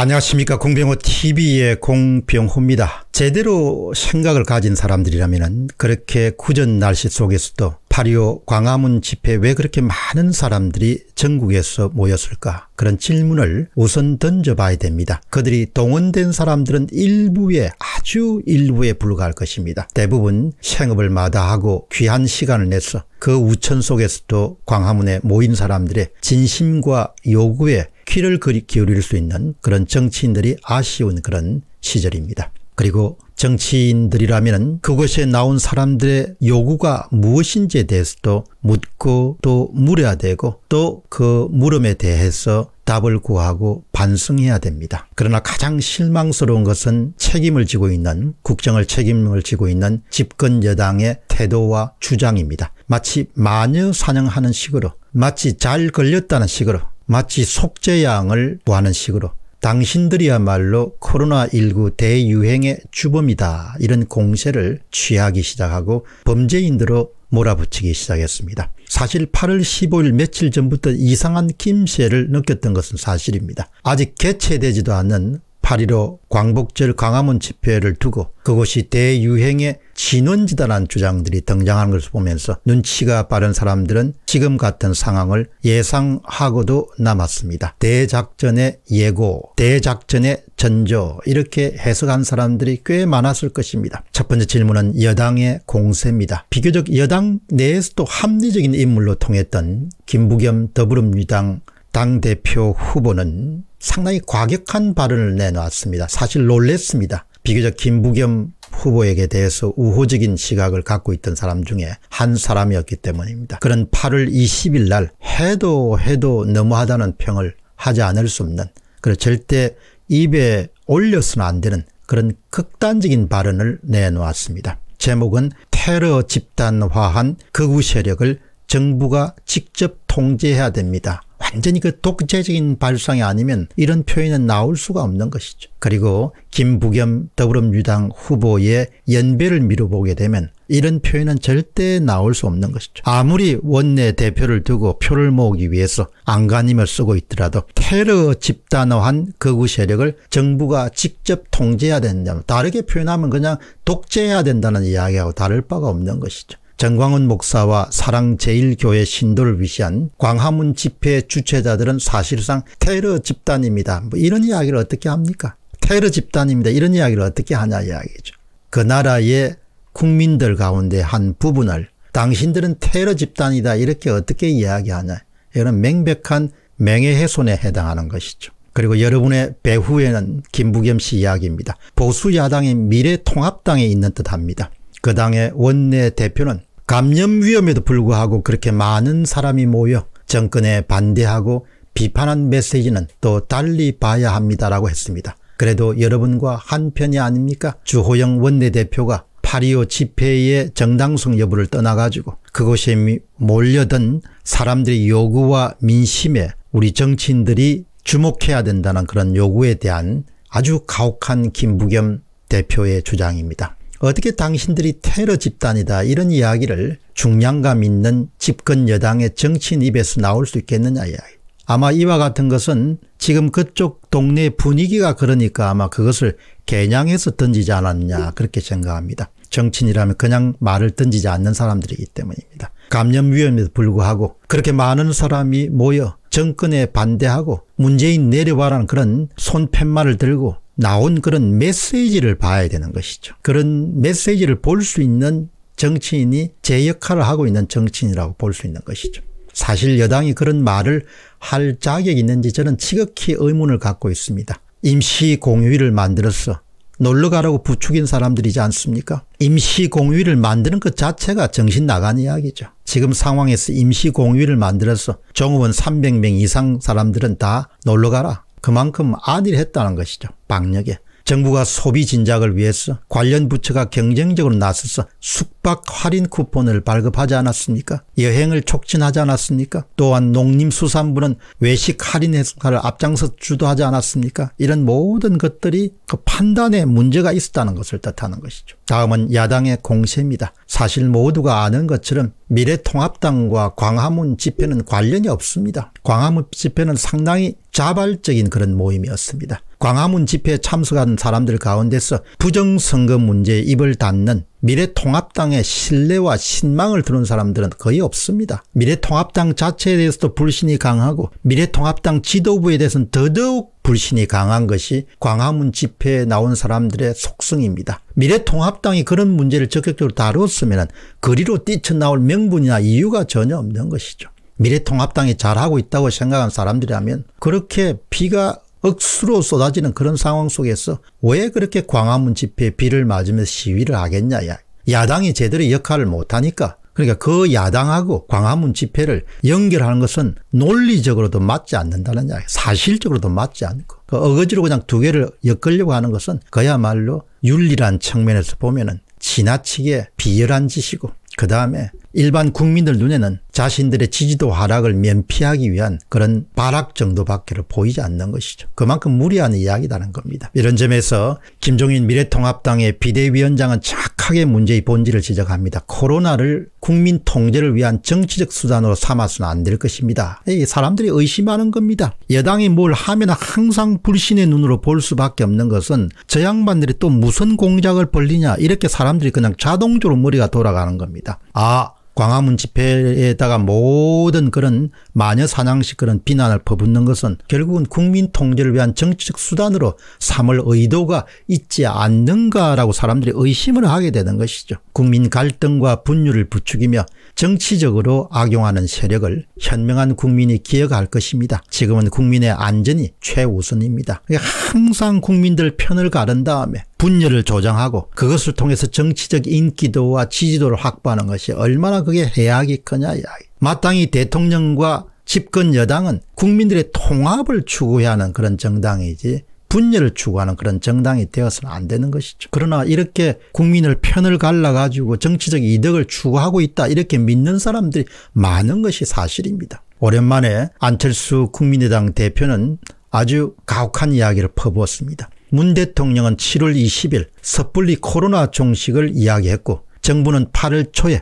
안녕하십니까 공병호TV의 공병호입니다. 제대로 생각을 가진 사람들이라면 그렇게 굳은 날씨 속에서도 파리오 광화문 집회 왜 그렇게 많은 사람들이 전국에서 모였을까 그런 질문을 우선 던져봐야 됩니다. 그들이 동원된 사람들은 일부에 아주 일부에 불과할 것입니다. 대부분 생업을 마다하고 귀한 시간을 내서 그 우천 속에서도 광화문에 모인 사람들의 진심과 요구에 귀를 기울일 수 있는 그런 정치인들이 아쉬운 그런 시절입니다. 그리고 정치인들이라면 그곳에 나온 사람들의 요구가 무엇인지에 대해서도 묻고 또 물어야 되고 또 그 물음에 대해서 답을 구하고 반성해야 됩니다. 그러나 가장 실망스러운 것은 책임을 지고 있는 국정을 책임을 지고 있는 집권 여당의 태도와 주장입니다. 마치 마녀 사냥하는 식으로 마치 잘 걸렸다는 식으로 마치 속죄양을 구하는 식으로 당신들이야말로 코로나19 대유행의 주범이다 이런 공세를 취하기 시작하고 범죄인들로 몰아붙이기 시작했습니다. 사실 8월 15일 며칠 전부터 이상한 김새를 느꼈던 것은 사실입니다. 아직 개최되지도 않은 8.15 광복절 광화문 집회를 두고 그것이 대유행의 진원지다라는 주장들이 등장하는 것을 보면서 눈치가 빠른 사람들은 지금 같은 상황을 예상하고도 남았습니다. 대작전의 예고, 대작전의 전조 이렇게 해석한 사람들이 꽤 많았을 것입니다. 첫 번째 질문은 여당의 공세입니다. 비교적 여당 내에서도 합리적인 인물로 통했던 김부겸 더불어민주당 당대표 후보는 상당히 과격한 발언을 내놨습니다. 사실 놀랬습니다. 비교적 김부겸 후보에게 대해서 우호적인 시각을 갖고 있던 사람 중에 한 사람이었기 때문입니다. 그런 8월 20일 날 해도 해도 너무하다는 평을 하지 않을 수 없는 그리고 절대 입에 올려서는 안 되는 그런 극단적인 발언을 내놓았습니다. 제목은 테러 집단화한 극우 세력을 정부가 직접 통제해야 됩니다. 완전히 그 독재적인 발상이 아니면 이런 표현은 나올 수가 없는 것이죠. 그리고 김부겸 더불어민주당 후보의 연배를 미뤄보게 되면 이런 표현은 절대 나올 수 없는 것이죠. 아무리 원내 대표를 두고 표를 모으기 위해서 안간힘을 쓰고 있더라도 테러 집단화한 거구 세력을 정부가 직접 통제해야 된다. 다르게 표현하면 그냥 독재해야 된다는 이야기하고 다를 바가 없는 것이죠. 정광훈 목사와 사랑제일교회 신도를 위시한 광화문 집회 주최자들은 사실상 테러 집단입니다. 뭐 이런 이야기를 어떻게 합니까? 테러 집단입니다. 이런 이야기를 어떻게 하냐 이야기죠. 그 나라의 국민들 가운데 한 부분을 당신들은 테러 집단이다 이렇게 어떻게 이야기하냐. 이런 맹백한 맹해훼손에 해당하는 것이죠. 그리고 여러분의 배후에는 김부겸 씨 이야기입니다. 보수 야당인 미래통합당에 있는 듯합니다. 그 당의 원내 대표는 감염 위험에도 불구하고 그렇게 많은 사람이 모여 정권에 반대하고 비판한 메시지는 또 달리 봐야 합니다라고 했습니다. 그래도 여러분과 한편이 아닙니까? 주호영 원내대표가 파리오 집회의 정당성 여부를 떠나가지고 그곳에 몰려든 사람들의 요구와 민심에 우리 정치인들이 주목해야 된다는 그런 요구에 대한 아주 가혹한 김부겸 대표의 주장입니다. 어떻게 당신들이 테러 집단이다 이런 이야기를 중량감 있는 집권 여당의 정치인 입에서 나올 수 있겠느냐 이야기. 아마 이와 같은 것은 지금 그쪽 동네 분위기가 그러니까 아마 그것을 개냥해서 던지지 않았냐 그렇게 생각합니다. 정치인이라면 그냥 말을 던지지 않는 사람들이기 때문입니다. 감염 위험에도 불구하고 그렇게 많은 사람이 모여 정권에 반대하고 문재인 내려와라는 그런 손팻말을 들고 나온 그런 메시지를 봐야 되는 것이죠. 그런 메시지를 볼 수 있는 정치인이 제 역할을 하고 있는 정치인이라고 볼 수 있는 것이죠. 사실 여당이 그런 말을 할 자격이 있는지 저는 지극히 의문을 갖고 있습니다. 임시 공휴일을 만들어서 놀러 가라고 부추긴 사람들이지 않습니까? 임시 공휴일을 만드는 것 자체가 정신 나간 이야기죠. 지금 상황에서 임시 공휴일을 만들어서 종업원 300명 이상 사람들은 다 놀러 가라. 그만큼 아들이 했다는 것이죠. 방역에. 정부가 소비 진작을 위해서 관련 부처가 경쟁적으로 나서서 숙박 할인 쿠폰을 발급하지 않았습니까? 여행을 촉진하지 않았습니까? 또한 농림수산부는 외식 할인 해 행사를 앞장서 주도하지 않았습니까? 이런 모든 것들이 그 판단에 문제가 있었다는 것을 뜻하는 것이죠. 다음은 야당의 공세입니다. 사실 모두가 아는 것처럼 미래통합당과 광화문 집회는 관련이 없습니다. 광화문 집회는 상당히 자발적인 그런 모임이었습니다. 광화문 집회에 참석한 사람들 가운데서 부정선거 문제에 입을 닫는 미래통합당의 신뢰와 신망을 드는 사람들은 거의 없습니다. 미래통합당 자체에 대해서도 불신이 강하고 미래통합당 지도부에 대해서는 더더욱 불신이 강한 것이 광화문 집회에 나온 사람들의 속성입니다. 미래통합당이 그런 문제를 적극적으로 다루었으면 거리로 뛰쳐나올 명분이나 이유가 전혀 없는 것이죠. 미래통합당이 잘하고 있다고 생각한 사람들이라면 그렇게 비가 억수로 쏟아지는 그런 상황 속에서 왜 그렇게 광화문 집회에 비를 맞으며 시위를 하겠냐. 야. 야당이 제대로 역할을 못하니까 그러니까 그 야당하고 광화문 집회를 연결하는 것은 논리적으로도 맞지 않는다는 이야기 사실적으로도 맞지 않고 그 어거지로 그냥 두 개를 엮으려고 하는 것은 그야말로 윤리란 측면에서 보면 은 지나치게 비열한 짓이고 그 다음에 일반 국민들 눈에는 자신들의 지지도 하락을 면피하기 위한 그런 발악 정도밖에 보이지 않는 것이죠. 그만큼 무리한 이야기라는 겁니다. 이런 점에서 김종인 미래통합당의 비대위원장은 착하게 문제의 본질을 지적합니다. 코로나를 국민 통제를 위한 정치적 수단으로 삼아서는 안 될 것입니다. 사람들이 의심하는 겁니다. 여당이 뭘 하면 항상 불신의 눈으로 볼 수밖에 없는 것은 저 양반들이 또 무슨 공작을 벌리냐 이렇게 사람들이 그냥 자동적으로 머리가 돌아가는 겁니다. 아 광화문 집회에다가 모든 그런 마녀 사냥식 그런 비난을 퍼붓는 것은 결국은 국민 통제를 위한 정치적 수단으로 삼을 의도가 있지 않는가라고 사람들이 의심을 하게 되는 것이죠. 국민 갈등과 분열을 부추기며 정치적으로 악용하는 세력을 현명한 국민이 기억할 것입니다. 지금은 국민의 안전이 최우선입니다. 그러니까 항상 국민들 편을 가른 다음에 분열을 조장하고 그것을 통해서 정치적 인기도와 지지도를 확보하는 것이 얼마나 그게 해악이 크냐 이야기. 마땅히 대통령과 집권 여당은 국민들의 통합을 추구해야 하는 그런 정당이지 분열을 추구하는 그런 정당이 되어서는 안 되는 것이죠. 그러나 이렇게 국민을 편을 갈라가지고 정치적 이득을 추구하고 있다 이렇게 믿는 사람들이 많은 것이 사실입니다. 오랜만에 안철수 국민의당 대표는 아주 가혹한 이야기를 퍼부었습니다. 문 대통령은 7월 20일 섣불리 코로나 종식을 이야기했고 정부는 8월 초에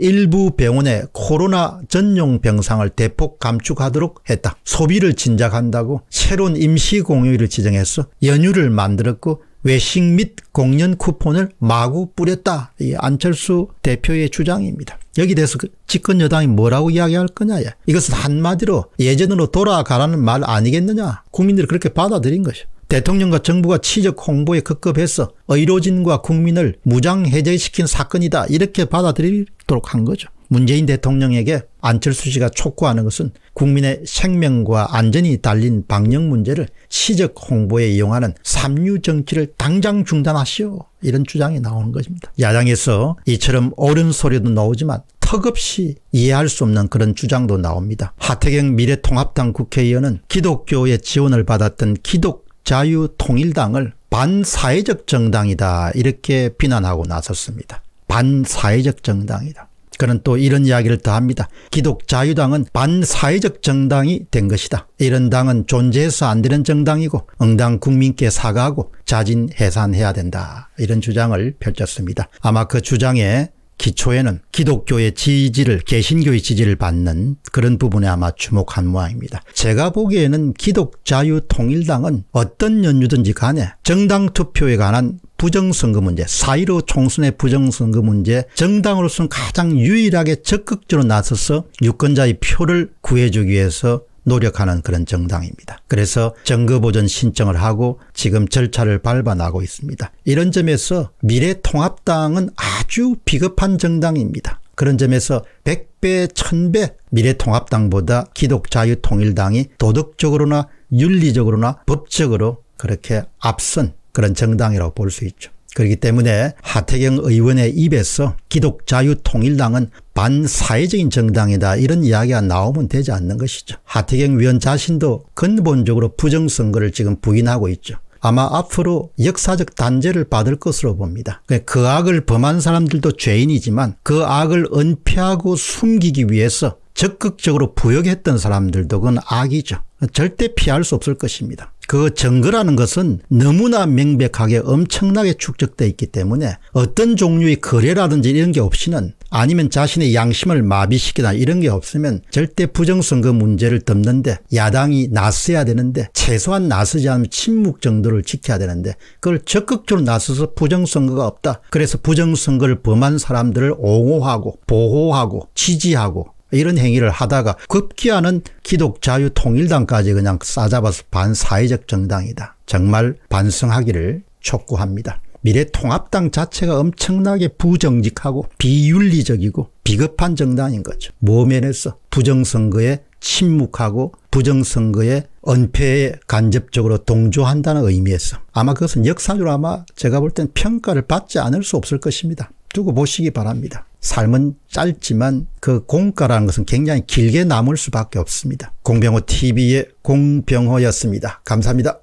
일부 병원의 코로나 전용 병상을 대폭 감축하도록 했다. 소비를 진작한다고 새로운 임시공휴일을 지정했어 연휴를 만들었고 외식 및 공연 쿠폰을 마구 뿌렸다. 이 안철수 대표의 주장입니다. 여기 대해서 그 집권 여당이 뭐라고 이야기할 거냐. 이것은 한마디로 예전으로 돌아가라는 말 아니겠느냐. 국민들이 그렇게 받아들인 것이죠. 대통령과 정부가 치적 홍보에 급급해서 의료진과 국민을 무장해제시킨 사건이다 이렇게 받아들이도록 한 거죠. 문재인 대통령에게 안철수 씨가 촉구하는 것은 국민의 생명과 안전이 달린 방역 문제를 시적 홍보에 이용하는 삼류 정치를 당장 중단하시오 이런 주장이 나오는 것입니다. 야당에서 이처럼 옳은 소리도 나오지만 턱없이 이해할 수 없는 그런 주장도 나옵니다. 하태경 미래통합당 국회의원은 기독교의 지원을 받았던 기독 자유통일당을 반사회적 정당이다 이렇게 비난하고 나섰습니다. 반사회적 정당이다. 그는 또 이런 이야기를 더합니다. 기독자유당은 반사회적 정당이 된 것이다. 이런 당은 존재해서 안 되는 정당이고 응당 국민께 사과하고 자진 해산해야 된다. 이런 주장을 펼쳤습니다. 아마 그 주장에 기초에는 기독교의 지지를 개신교의 지지를 받는 그런 부분에 아마 주목한 모양입니다. 제가 보기에는 기독자유통일당은 어떤 연유든지 간에 정당 투표에 관한 부정선거 문제, 사1로 총선의 부정선거 문제, 정당으로서는 가장 유일하게 적극적으로 나서서 유권자의 표를 구해주기 위해서 노력하는 그런 정당입니다. 그래서 정거보전 신청을 하고 지금 절차를 밟아 나고 있습니다. 이런 점에서 미래통합당은 아주 비겁한 정당입니다. 그런 점에서 100배, 1000배 미래통합당보다 기독자유통일당이 도덕적으로나 윤리적으로나 법적으로 그렇게 앞선 그런 정당이라고 볼 수 있죠. 그렇기 때문에 하태경 의원의 입에서 기독자유통일당은 반사회적인 정당이다 이런 이야기가 나오면 되지 않는 것이죠. 하태경 위원 자신도 근본적으로 부정선거를 지금 부인하고 있죠. 아마 앞으로 역사적 단죄를 받을 것으로 봅니다. 그, 그 악을 범한 사람들도 죄인이지만 그 악을 은폐하고 숨기기 위해서 적극적으로 부역했던 사람들도 그건 악이죠. 절대 피할 수 없을 것입니다. 그 증거라는 것은 너무나 명백하게 엄청나게 축적돼 있기 때문에 어떤 종류의 거래라든지 이런 게 없이는 아니면 자신의 양심을 마비시키다 이런 게 없으면 절대 부정선거 문제를 덮는데 야당이 나서야 되는데 최소한 나서지 않으면 침묵 정도를 지켜야 되는데 그걸 적극적으로 나서서 부정선거가 없다. 그래서 부정선거를 범한 사람들을 옹호하고 보호하고 지지하고 이런 행위를 하다가 급기야는 기독자유통일당까지 그냥 싸잡아서 반사회적 정당이다. 정말 반성하기를 촉구합니다. 미래통합당 자체가 엄청나게 부정직하고 비윤리적이고 비겁한 정당인 거죠. 모면에서 부정선거에 침묵하고 부정선거에 은폐에 간접적으로 동조한다는 의미에서 아마 그것은 역사적으로 아마 제가 볼 땐 평가를 받지 않을 수 없을 것입니다. 두고 보시기 바랍니다. 삶은 짧지만 그 공과라는 것은 굉장히 길게 남을 수밖에 없습니다. 공병호 TV의 공병호였습니다. 감사합니다.